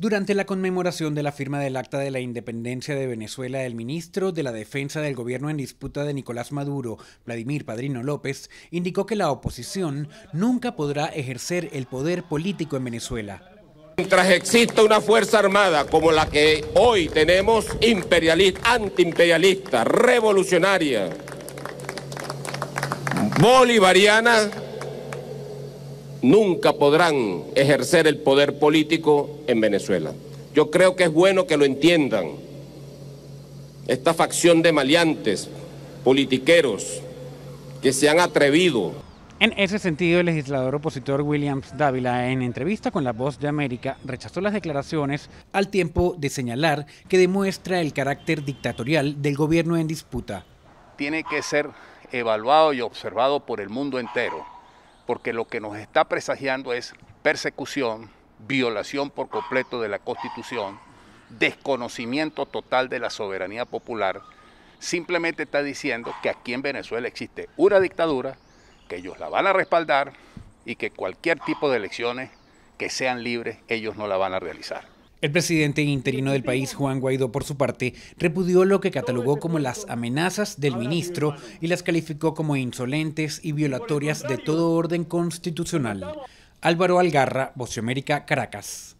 Durante la conmemoración de la firma del Acta de la Independencia de Venezuela, el ministro de la Defensa del gobierno en disputa de Nicolás Maduro, Vladimir Padrino López, indicó que la oposición nunca podrá ejercer el poder político en Venezuela. Mientras exista una fuerza armada como la que hoy tenemos, imperialista, antiimperialista, revolucionaria, bolivariana, nunca podrán ejercer el poder político en Venezuela. Yo creo que es bueno que lo entiendan. Esta facción de maleantes, politiqueros, que se han atrevido. En ese sentido, el legislador opositor Williams Dávila, en entrevista con La Voz de América, rechazó las declaraciones al tiempo de señalar que demuestra el carácter dictatorial del gobierno en disputa. Tiene que ser evaluado y observado por el mundo entero porque lo que nos está presagiando es persecución, violación por completo de la Constitución, desconocimiento total de la soberanía popular, simplemente está diciendo que aquí en Venezuela existe una dictadura, que ellos la van a respaldar y que cualquier tipo de elecciones que sean libres ellos no la van a realizar. El presidente interino del país, Juan Guaidó, por su parte, repudió lo que catalogó como las amenazas del ministro y las calificó como insolentes y violatorias de todo orden constitucional. Álvaro Algarra, América, Caracas.